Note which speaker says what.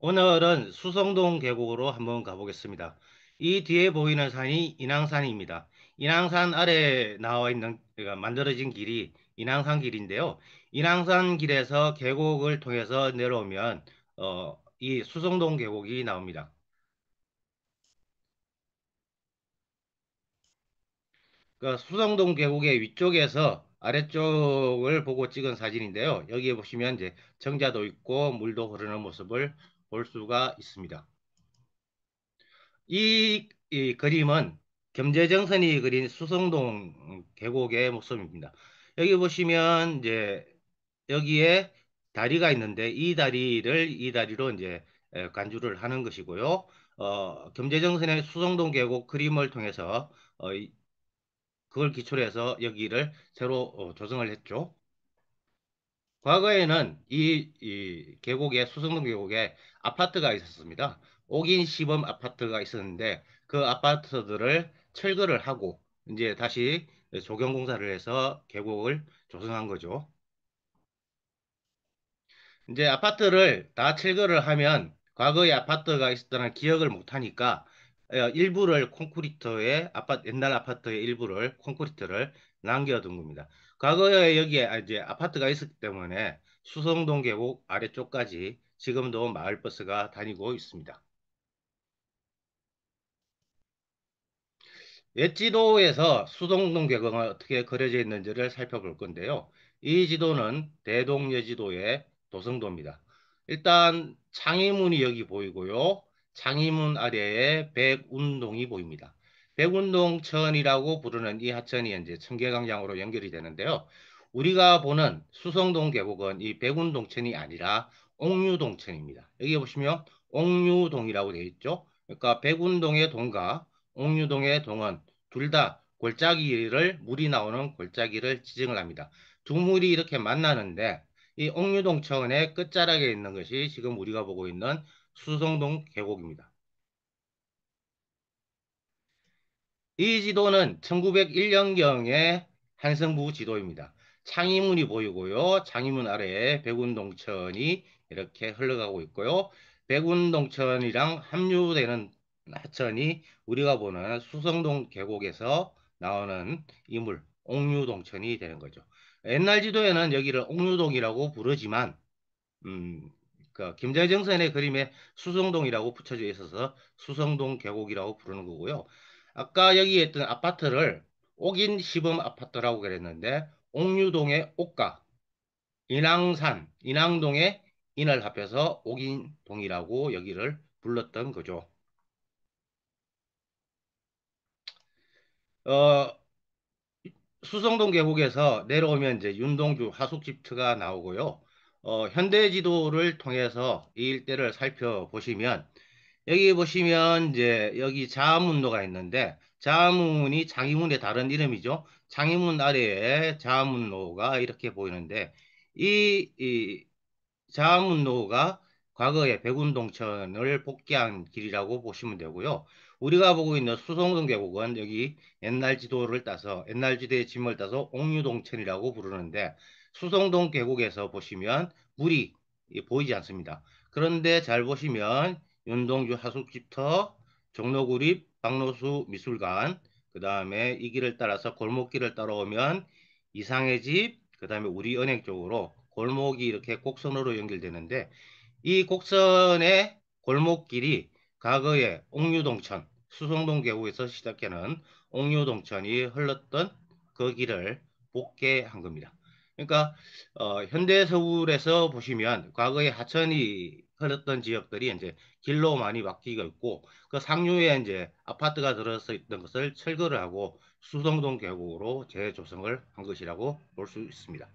Speaker 1: 오늘은 수성동 계곡으로 한번 가보겠습니다. 이 뒤에 보이는 산이 인왕산입니다. 인왕산 아래에 나와 있는 그러니까 만들어진 길이 인왕산 길인데요. 인왕산 길에서 계곡을 통해서 내려오면 어, 이 수성동 계곡이 나옵니다. 그 수성동 계곡의 위쪽에서 아래쪽을 보고 찍은 사진인데요. 여기에 보시면 이제 정자도 있고 물도 흐르는 모습을 볼 수가 있습니다. 이, 이 그림은 겸재정선이 그린 수성동 계곡의 모습입니다. 여기 보시면 이제 여기에 다리가 있는데 이 다리를 이 다리로 이제 간주를 하는 것이고요. 어, 겸재정선의 수성동 계곡 그림을 통해서 어, 그걸 기초로 해서 여기를 새로 어, 조성을 했죠. 과거에는 이, 이 계곡에 수성동 계곡에 아파트가 있었습니다. 옥인 시범 아파트가 있었는데 그 아파트들을 철거를 하고 이제 다시 조경 공사를 해서 계곡을 조성한 거죠. 이제 아파트를 다 철거를 하면 과거에 아파트가 있었다는 기억을 못 하니까 어, 일부를 콘크리트의 아파트 옛날 아파트의 일부를 콘크리트를 남겨둔 겁니다. 과거에 여기에 아, 이제 아파트가 있었기 때문에 수성동 계곡 아래쪽까지 지금도 마을버스가 다니고 있습니다. 옛지도에서 수성동 계곡이 어떻게 그려져 있는지를 살펴볼 건데요. 이 지도는 대동여지도의 도성도입니다. 일단 창의문이 여기 보이고요. 창의문 아래에 백운동이 보입니다. 백운동천이라고 부르는 이 하천이 이제 청계강장으로 연결이 되는데요. 우리가 보는 수성동 계곡은 이 백운동천이 아니라 옥류동천입니다. 여기 보시면 옥류동이라고 되어 있죠. 그러니까 백운동의 동과 옥류동의 동은 둘 다 골짜기를 물이 나오는 골짜기를 지정을 합니다. 두 물이 이렇게 만나는데 이 옥류동천의 끝자락에 있는 것이 지금 우리가 보고 있는 수성동 계곡입니다. 이 지도는 1901년경의 한성부 지도입니다. 창의문이 보이고요. 창의문 아래에 백운동천이 이렇게 흘러가고 있고요. 백운동천이랑 합류되는 하천이 우리가 보는 수성동 계곡에서 나오는 이물 옥류동천이 되는 거죠. 옛날 지도에는 여기를 옥류동이라고 부르지만 음, 그 김자정선의 그림에 수성동이라고 붙여져 있어서 수성동 계곡이라고 부르는 거고요. 아까 여기 있던 아파트를 옥인 시범 아파트라고 그랬는데 옥류동의 옥가, 인왕산, 인왕동의 인을 합해서 옥인동이라고 여기를 불렀던 거죠. 어, 수성동 계곡에서 내려오면 이제 윤동주 하숙집트가 나오고요. 어, 현대지도를 통해서 이 일대를 살펴보시면 여기 보시면 이제 여기 자문도가 있는데 자문이 장이문의 다른 이름이죠. 장이문 아래에 자문로가 이렇게 보이는데 이, 이 자문로가 과거에 백운동천을 복귀한 길이라고 보시면 되고요. 우리가 보고 있는 수성동 계곡은 여기 옛날 지도를 따서 옛날 지대의 짐을 따서 옥류동천이라고 부르는데 수성동 계곡에서 보시면 물이 보이지 않습니다. 그런데 잘 보시면 윤동주 하숙집터, 종로구립 박노수 미술관, 그 다음에 이 길을 따라서 골목길을 따라오면 이상의 집, 그 다음에 우리은행 쪽으로 골목이 이렇게 곡선으로 연결되는데 이 곡선의 골목길이 과거에 옥류동천, 수송동 계곡에서 시작하는 옥류동천이 흘렀던 그 길을 복개한 겁니다. 그러니까 어, 현대 서울에서 보시면 과거에 하천이 그렸던 지역들이 이제 길로 많이 막히고 있고 그 상류에 이제 아파트가 들어서 있던 것을 철거를 하고 수성동 계곡으로 재조성을 한 것이라고 볼 수 있습니다.